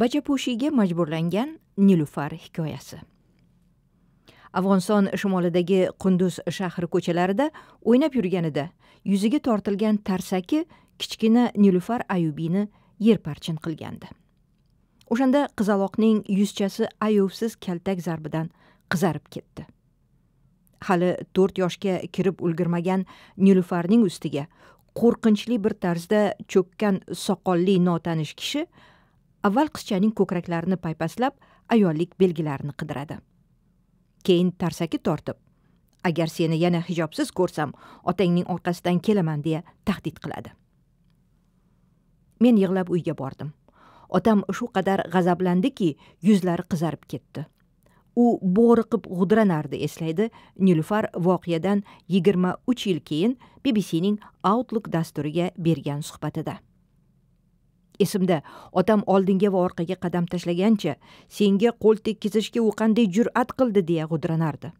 bajapushiga majburlangan nilufar hikoyasi afg'oniston shimolidagi qunduz shahri ko'chalarida o'ynab yurganida yuziga tortilgan tarsaki kichkina nilufar ayubiyni yerparchin qilgandi o'shanda qizaloqning yuzchasi ayovsiz kaltak zarbidan qizarib ketdi hali to'rt yoshga kirib ulgurmagan nilufarning ustiga qo'rqinchli bir tarzda cho'kkan soqolli notanish kishi avval qizchaning ko'kraklarini paypaslab ayollik belgilarini qidiradi keyin tarsaki tortib agar seni yana hijobsiz ko'rsam otangning orqasidan kelaman deya tahdid qiladi men yig'lab uyga bordim otam shu qadar g'azablandiki yuzlari qizarib ketdi u bo'riqib g'udranardi eslaydi nilufar voqeadan yigirma uch yil keyin bbcning outlook dasturiga bergan suhbatida esimda otam oldinga va orqaga qadam tashlagancha senga qo'l tekkizishga u qanday jur'at qildi deya g'udranardi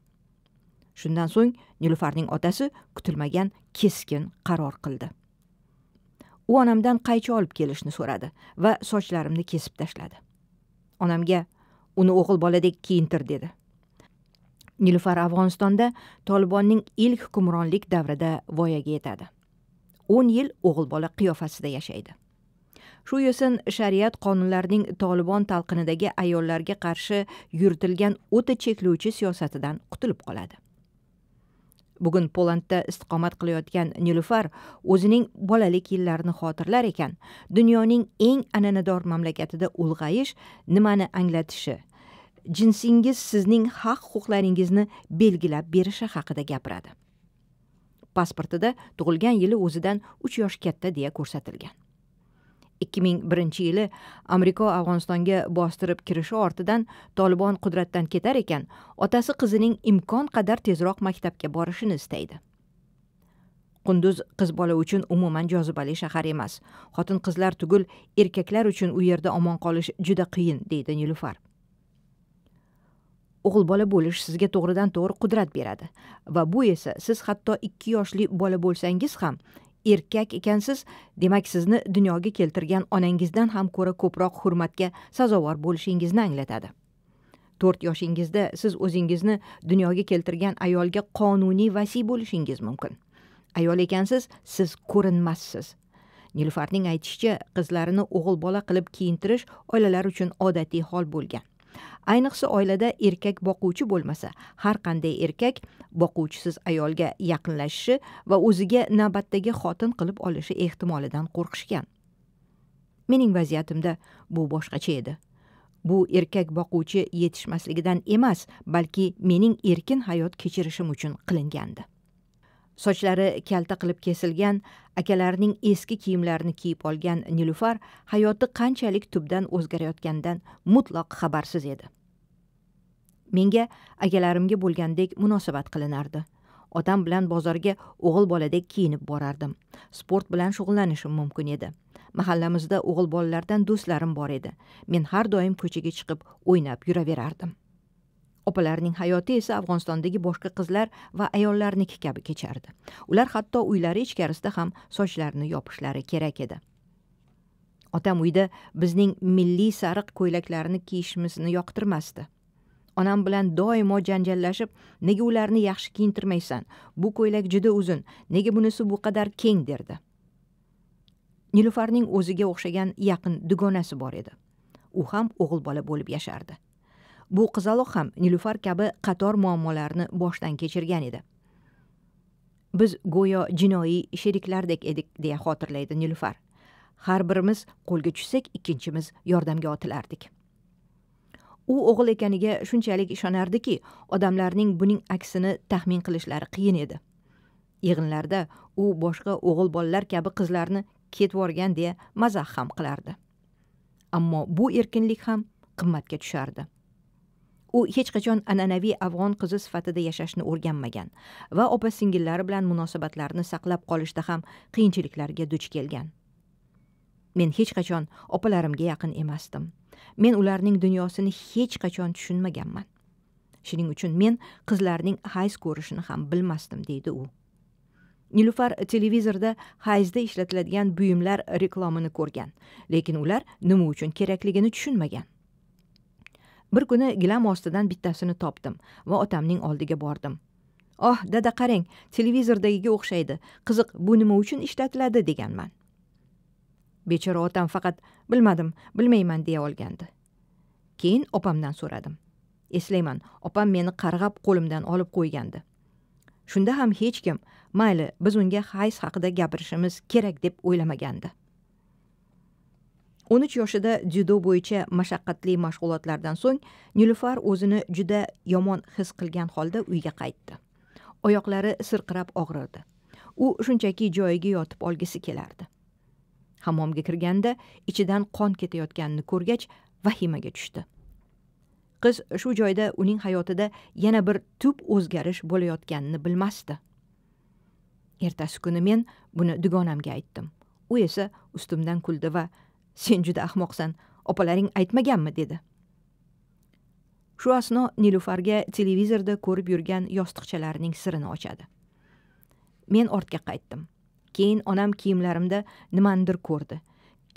shundan so'ng nilufarning otasi kutilmagan keskin qaror qildi u onamdan qaychi olib kelishni so'radi va sochlarimni kesib tashladi onamga uni o'g'il boladek kiyintir dedi nilufar afg'onistonda tolibonning ilk hukmronlik davrida voyaga yetadi o'n yil o'g'il bola qiyofasida yashaydi shu yo'sin shariat qonunlarining tolibon talqinidagi ayollarga qarshi yuritilgan o'ta cheklovchi siyosatidan qutulib qoladi bugun polandda istiqomat qilayotgan nilufar o'zining bolalik yillarini xotirlar ekan dunyoning eng an'anador mamlakatida ulg'ayish nimani anglatishi jinsingiz sizning haq huquqlaringizni belgilab berishi haqida gapiradi pasportida tug'ilgan yili o'zidan uch yosh katta deya ko'rsatilgan ikki ming birinchi yili amerika afg'onistonga bostirib kirishi ortidan tolibon qudratdan ketar ekan otasi qizining imkon qadar tezroq maktabga borishini istaydi qunduz qiz bola uchun umuman jozibali shahar emas xotin qizlar tugul erkaklar uchun u yerda omon qolish juda qiyin deydi nilufar o'g'il bola bo'lish sizga to'g'ridan to'g'ri qudrat beradi va bu esa siz hatto ikki yoshli bola bo'lsangiz ham erkak ekansiz demak sizni dunyoga keltirgan onangizdan ham ko'ra ko'proq hurmatga sazovor bo'lishingizni anglatadi to'rt yoshingizda siz o'zingizni dunyoga keltirgan ayolga qonuniy vasiy bo'lishingiz mumkin ayol ekansiz siz ko'rinmassiz nilufarning aytishicha qizlarini o'g'il bola qilib kiyintirish oilalar uchun odatiy hol bo'lgan ayniqsa oilada erkak boquvchi bo'lmasa har qanday erkak boquvchisiz ayolga yaqinlashishi va o'ziga navbatdagi xotin qilib olishi ehtimolidan qo'rqishgan mening vaziyatimda bu boshqacha edi bu erkak boquvchi yetishmasligidan emas balki mening erkin hayot kechirishim uchun qilingandi sochlari kalta qilib kesilgan akalarining eski kiyimlarini kiyib olgan nilufar hayoti qanchalik tubdan o'zgarayotganidan mutlaq xabarsiz edi menga akalarimga bo'lgandek munosabat qilinardi otam bilan bozorga o'g'il boladek kiyinib borardim sport bilan shug'ullanishim mumkin edi mahallamizda o'g'il bolalardan do'stlarim bor edi men har doim ko'chaga chiqib o'ynab yuraverardim opalarining hayoti esa afg'onistondagi boshqa qizlar va ayollarniki kabi kechardi ular hatto uylari ichkarisida ham sochlarini yopishlari kerak edi otam uyda bizning milliy sariq ko'ylaklarni kiyishimizni yoqtirmasdi onam bilan doimo janjallashib nega ularni yaxshi kiyintirmaysan bu ko'ylak juda uzun nega bunisi bu qadar keng derdi nilufarning o'ziga o'xshagan yaqin dugonasi bor edi u ham o'g'il bola bo'lib yashardi bu qizaloq ham nilufar kabi qator muammolarni boshdan kechirgan edi biz go'yo jinoiy sheriklardek edik deya xotirlaydi nilufar har birimiz qo'lga tushsak ikkinchimiz yordamga otilardik u o'g'il ekaniga shunchalik ishonardiki odamlarning buning aksini taxmin qilishlari qiyin edi yig'inlarda u boshqa o'g'il bolalar kabi qizlarni ketvorgan deya mazax ham qilardi ammo bu erkinlik ham qimmatga tushardi u hech qachon an'anaviy afg'on qizi sifatida yashashni o'rganmagan va opa singillari bilan munosabatlarni saqlab qolishda ham qiyinchiliklarga duch kelgan men hech qachon opalarimga yaqin emasdim men ularning dunyosini hech qachon tushunmaganman shuning uchun men qizlarning hayz ko'rishini ham bilmasdim deydi u nilufar televizorda hayzda ishlatiladigan buyumlar reklomini ko'rgan lekin ular nima uchun kerakligini tushunmagan bir kuni gilam ostidan bittasini topdim va otamning oldiga bordim oh dada qarang televizordagiga o'xshaydi qiziq bu nima uchun ishlatiladi deganman bechora otam faqat bilmadim bilmayman deya olgandi keyin opamdan so'radim eslayman opam meni qarg'ab qo'limdan olib qo'ygandi shunda ham hech kim mayli biz unga hayz haqida gapirishimiz kerak deb o'ylamagandi o'n uch yoshida dzyudo bo'yicha mashaqqatli mashg'ulotlardan so'ng nilufar o'zini juda yomon his qilgan holda uyga qaytdi oyoqlari sirqirab og'rirdi u shunchaki joyiga yotib olgisi kelardi hammomga kirganda ichidan qon ketayotganini ko'rgach vahimaga tushdi qiz shu joyda uning hayotida yana bir tub o'zgarish bo'layotganini bilmasdi ertasi kuni men buni dugonamga aytdim u esa ustimdan kuldi va sen juda ahmoqsan opalaring aytmaganmi dedi shu asno nilufarga televizorda ko'rib yurgan yostiqchalarining sirini ochadi men ortga qaytdim keyin onam kiyimlarimda nimanidir ko'rdi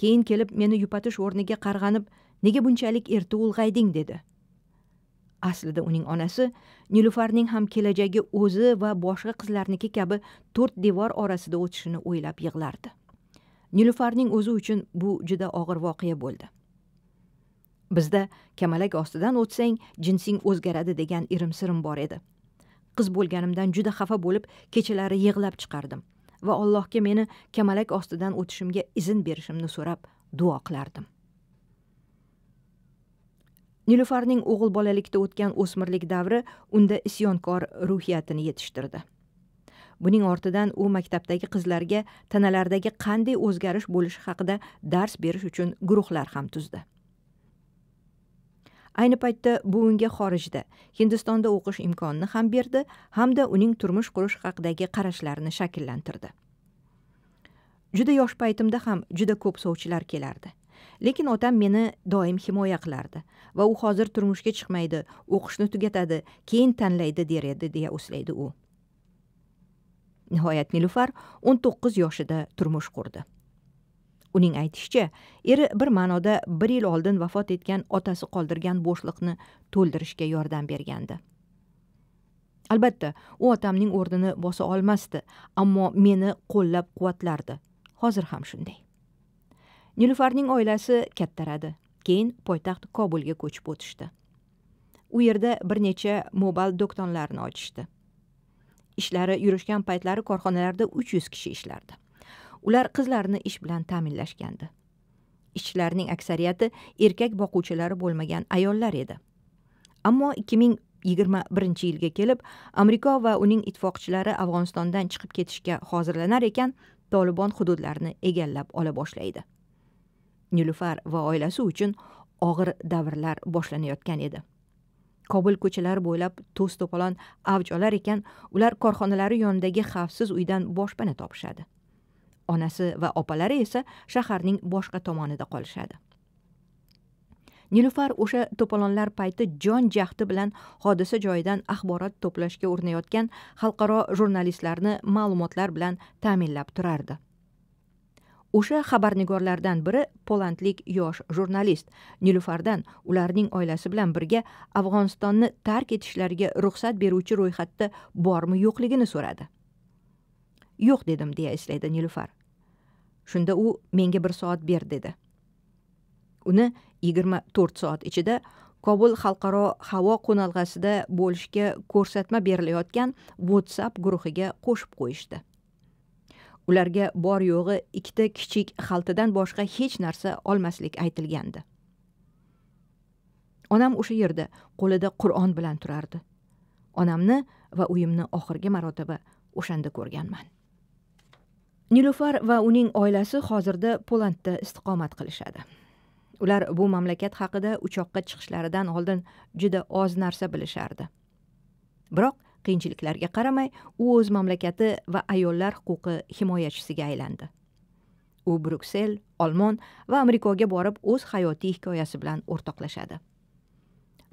keyin kelib meni yupatish o'rniga qarg'anib nega bunchalik erta ulg'ayding dedi aslida uning onasi nilufarning ham kelajagi o'zi va boshqa qizlarniki kabi to'rt devor orasida o'tishini o'ylab yig'lardi nilufarning o'zi uchun bu juda og'ir voqea bo'ldi bizda kamalak ostidan o'tsang jinsing o'zgaradi degan irimsirim bor edi qiz bo'lganimdan juda xafa bo'lib kechalari yig'lab chiqardim va allohga meni kamalak ostidan o'tishimga izn berishimni so'rab duo qilardim nilufarning o'g'il bolalikda o'tgan o'smirlik davri unda isyonkor ruhiyatini yetishtirdi buning ortidan u maktabdagi qizlarga tanalardagi qanday o'zgarish bo'lishi haqida dars berish uchun guruhlar ham tuzdi ayni paytda bu unga xorijda hindistonda o'qish imkonini ham berdi hamda uning turmush qurish haqidagi qarashlarini shakllantirdi juda yosh paytimda ham juda ko'p sovchilar kelardi lekin otam meni doim himoya qilardi va u hozir turmushga chiqmaydi o'qishni tugatadi keyin tanlaydi der edi deya o'slaydi u nihoyat nilufar o'n to'qqiz yoshida turmush qurdi uning aytishicha eri bir ma'noda bir yil oldin vafot etgan otasi qoldirgan bo'shliqni to'ldirishga yordam bergandi albatta u otamning o'rnini bosa olmasdi ammo meni qo'llab quvvatlardi hozir ham shunday nilufarning oilasi kattaradi keyin poytaxt kobulga ko'chib o'tishdi u yerda bir necha mo'bal do'konlarni ochishdi ishlari yurishgan paytlari korxonalarda uch yuz kishi ishlardi ular qizlarni ish bilan ta'minlashgandi ishchilarning aksariyati erkak boquvchilari bo'lmagan ayollar edi ammo ikki ming yigirma birinchi yilga kelib amerika va uning ittifoqchilari afg'onistondan chiqib ketishga hozirlanar ekan tolibon hududlarni egallab ola boshlaydi nilufar va oilasi uchun og'ir davrlar boshlanayotgan edi kobul ko'chalari bo'ylab to's to'polon avj olar ekan ular korxonalari yonidagi xavfsiz uydan boshpana topishadi onasi va opalari esa shaharning boshqa tomonida qolishadi nilufar o'sha to'polonlar payti jon jahdi bilan hodisa joyidan axborot to'plashga urinayotgan xalqaro jurnalistlarni ma'lumotlar bilan ta'minlab turardi o'sha xabarnigorlardan biri polandlik yosh jurnalist nilufardan ularning oilasi bilan birga afg'onistonni tark etishlariga ruxsat beruvchi ro'yxatda bormi yo'qligini so'radi yo'q dedim deya eslaydi nilufar shunda u menga bir soat ber dedi uni yigirma to'rt soat ichida kobul xalqaro havo qo'nalg'asida bo'lishga ko'rsatma berilayotgan whatsapp guruhiga qo'shib qo'yishdi ularga bor yo'g'i ikkita kichik xaltadan boshqa hech narsa olmaslik aytilgandi onam o'sha yerda qo'lida qur'on bilan turardi onamni va uyimni oxirgi marotaba o'shanda ko'rganman nilufar va uning oilasi hozirda polandda istiqomat qilishadi ular bu mamlakat haqida uchoqqa chiqishlaridan oldin juda oz narsa bilishardi biroq qiyinchiliklarga qaramay u o'z mamlakati va ayollar huquqi himoyachisiga aylandi u bryuksel olmon va amerikoga borib o'z hayotiy hikoyasi bilan o'rtoqlashadi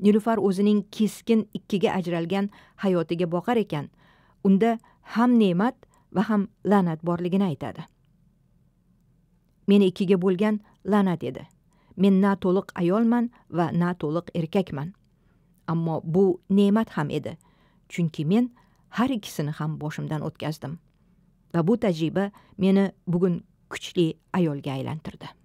nilufar o'zining keskin ikkiga ajralgan hayotiga boqar ekan unda ham ne'mat va ham la'nat borligini aytadi meni ikkiga bo'lgan la'nat edi men na to'liq ayolman va na to'liq erkakman ammo bu ne'mat ham edi chunki men har ikkisini ham boshimdan o'tkazdim va bu tajriba meni bugun kuchli ayolga aylantirdi